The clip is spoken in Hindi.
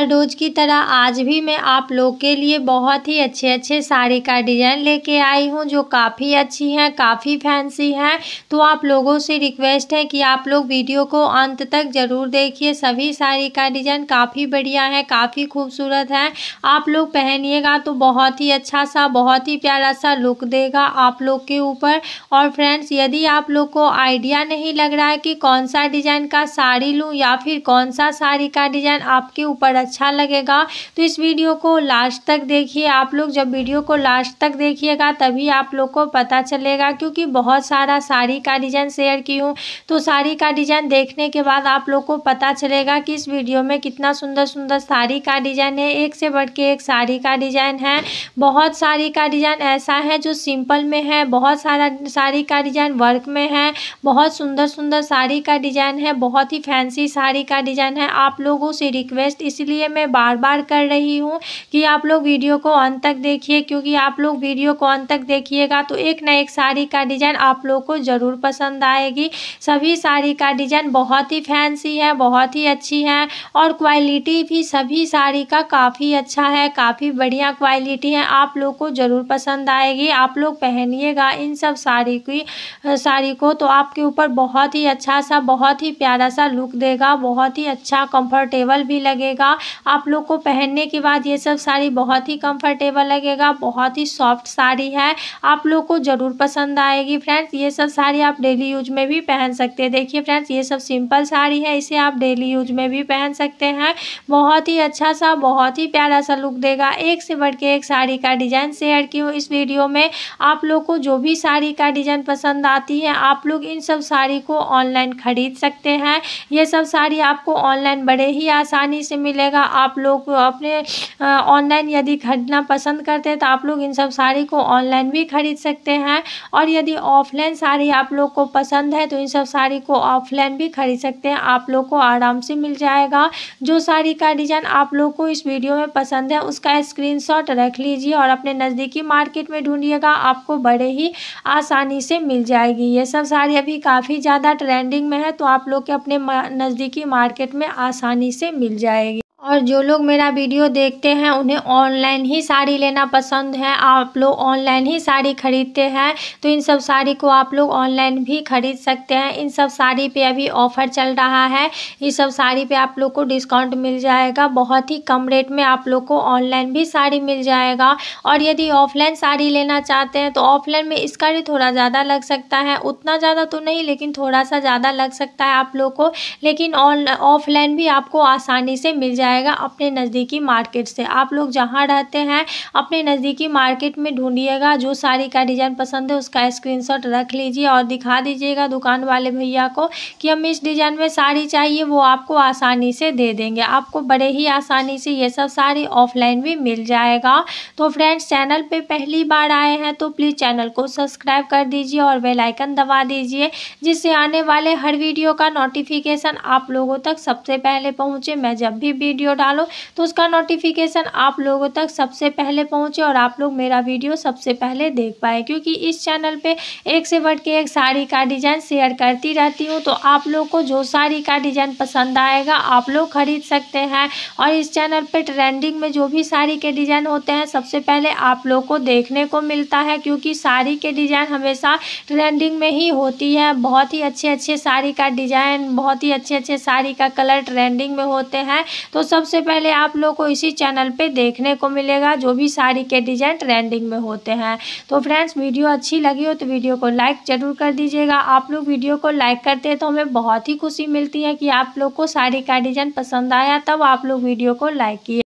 हर रोज़ की तरह आज भी मैं आप लोग के लिए बहुत ही अच्छे अच्छे साड़ी का डिज़ाइन लेके आई हूँ जो काफ़ी अच्छी हैं काफ़ी फैंसी हैं तो आप लोगों से रिक्वेस्ट है कि आप लोग वीडियो को अंत तक ज़रूर देखिए सभी साड़ी का डिज़ाइन काफ़ी बढ़िया है काफ़ी खूबसूरत है आप लोग पहनिएगा तो बहुत ही अच्छा सा बहुत ही प्यारा सा लुक देगा आप लोग के ऊपर और फ्रेंड्स यदि आप लोग को आइडिया नहीं लग रहा है कि कौन सा डिज़ाइन का साड़ी लूँ या फिर कौन सा साड़ी का डिज़ाइन आपके ऊपर अच्छा लगेगा तो इस वीडियो को लास्ट तक देखिए आप लोग जब वीडियो को लास्ट तक देखिएगा तभी आप लोग को पता चलेगा क्योंकि बहुत सारा साड़ी का डिज़ाइन शेयर की हूँ तो साड़ी का डिज़ाइन देखने के बाद आप लोग को पता चलेगा कि इस वीडियो में कितना सुंदर सुंदर साड़ी का डिज़ाइन है एक से बढ़ के एक साड़ी का डिज़ाइन है बहुत साड़ी का डिज़ाइन ऐसा है जो सिंपल में है बहुत सारा साड़ी का डिज़ाइन वर्क में है बहुत सुंदर सुंदर साड़ी का डिज़ाइन है बहुत ही फैंसी साड़ी का डिज़ाइन है आप लोगों से रिक्वेस्ट इसलिए इसलिए मैं बार बार कर रही हूँ कि आप लोग वीडियो को अंत तक देखिए क्योंकि आप लोग वीडियो को अंत तक देखिएगा तो एक न एक साड़ी का डिज़ाइन आप लोग को ज़रूर पसंद आएगी सभी साड़ी का डिज़ाइन बहुत ही फैंसी है बहुत ही अच्छी है और क्वालिटी भी सभी साड़ी का काफ़ी अच्छा है काफ़ी बढ़िया क्वालिटी है आप लोग को ज़रूर पसंद आएगी आप लोग पहनिएगा इन सब साड़ी की साड़ी को तो आपके ऊपर बहुत ही अच्छा सा बहुत ही प्यारा सा लुक देगा बहुत ही अच्छा कंफर्टेबल भी लगेगा आप लोग को पहनने के बाद ये सब साड़ी बहुत ही कंफर्टेबल लगेगा बहुत ही सॉफ्ट साड़ी है आप लोग को ज़रूर पसंद आएगी फ्रेंड्स ये सब साड़ी आप डेली यूज में भी पहन सकते हैं देखिए फ्रेंड्स ये सब सिंपल साड़ी है इसे आप डेली यूज में भी पहन सकते हैं बहुत ही अच्छा सा बहुत ही प्यारा सा लुक देगा एक से बढ़ के एक साड़ी का डिज़ाइन शेयर की हूँ इस वीडियो में आप लोग को जो भी साड़ी का डिज़ाइन पसंद आती है आप लोग इन सब साड़ी को ऑनलाइन ख़रीद सकते हैं ये सब साड़ी आपको ऑनलाइन बड़े ही आसानी से मिलेगा रहेगा आप लोग अपने ऑनलाइन यदि खरीदना पसंद करते हैं तो आप लोग इन सब साड़ी को ऑनलाइन भी खरीद सकते हैं और यदि ऑफलाइन साड़ी आप लोग को पसंद है तो इन सब साड़ी को ऑफलाइन भी खरीद सकते हैं आप लोग को आराम से मिल जाएगा जो साड़ी का डिज़ाइन आप लोग को इस वीडियो में पसंद है उसका स्क्रीन रख लीजिए और अपने नज़दीकी मार्केट में ढूंढिएगा आपको बड़े ही आसानी से मिल जाएगी ये सब साड़ी अभी काफ़ी ज़्यादा ट्रेंडिंग में है तो आप लोग के अपने नज़दीकी मार्केट में आसानी से मिल जाएगी और जो लोग मेरा वीडियो देखते हैं उन्हें ऑनलाइन ही साड़ी लेना पसंद है आप लोग ऑनलाइन ही साड़ी ख़रीदते हैं तो इन सब साड़ी को आप लोग ऑनलाइन भी ख़रीद सकते हैं इन सब साड़ी पे अभी ऑफ़र चल रहा है इस सब साड़ी पे आप लोग को डिस्काउंट मिल जाएगा बहुत ही कम रेट में आप लोग को ऑनलाइन भी साड़ी मिल जाएगा और यदि ऑफलाइन साड़ी लेना चाहते हैं तो ऑफलाइन में इसका भी थोड़ा ज़्यादा लग सकता है उतना ज़्यादा तो नहीं लेकिन थोड़ा सा ज़्यादा लग सकता है आप लोग को लेकिन ऑफलाइन भी आपको आसानी से मिल जाएगा जाएगा अपने नज़दीकी मार्केट से आप लोग जहाँ रहते हैं अपने नज़दीकी मार्केट में ढूंढिएगा जो साड़ी का डिज़ाइन पसंद है उसका स्क्रीनशॉट रख लीजिए और दिखा दीजिएगा दुकान वाले भैया को कि हमें इस डिज़ाइन में साड़ी चाहिए वो आपको आसानी से दे देंगे आपको बड़े ही आसानी से ये सब साड़ी ऑफलाइन भी मिल जाएगा तो फ्रेंड्स चैनल पे पहली बार आए हैं तो प्लीज़ चैनल को सब्सक्राइब कर दीजिए और बेल आइकन दबा दीजिए जिससे आने वाले हर वीडियो का नोटिफिकेशन आप लोगों तक सबसे पहले पहुँचे मैं जब भी वीडियो वीडियो डालो तो उसका नोटिफिकेशन आप लोगों तक सबसे पहले पहुंचे और आप लोग मेरा वीडियो सबसे पहले देख पाए क्योंकि इस चैनल पे एक से बढ़ के एक साड़ी का डिज़ाइन शेयर करती रहती हूँ तो आप लोग को जो साड़ी का डिज़ाइन पसंद आएगा आप लोग खरीद सकते हैं और इस चैनल पर ट्रेंडिंग में जो भी साड़ी के डिज़ाइन होते हैं सबसे पहले आप लोग को देखने को मिलता है क्योंकि साड़ी के डिज़ाइन हमेशा ट्रेंडिंग में ही होती है बहुत ही अच्छे अच्छे साड़ी का डिज़ाइन बहुत ही अच्छे अच्छे साड़ी का कलर ट्रेंडिंग में होते हैं तो सबसे पहले आप लोग को इसी चैनल पे देखने को मिलेगा जो भी साड़ी के डिजाइन ट्रेंडिंग में होते हैं तो फ्रेंड्स वीडियो अच्छी लगी हो तो वीडियो को लाइक ज़रूर कर दीजिएगा आप लोग वीडियो को लाइक करते हैं तो हमें बहुत ही खुशी मिलती है कि आप लोग को साड़ी का डिजाइन पसंद आया तब आप लोग वीडियो को लाइक किए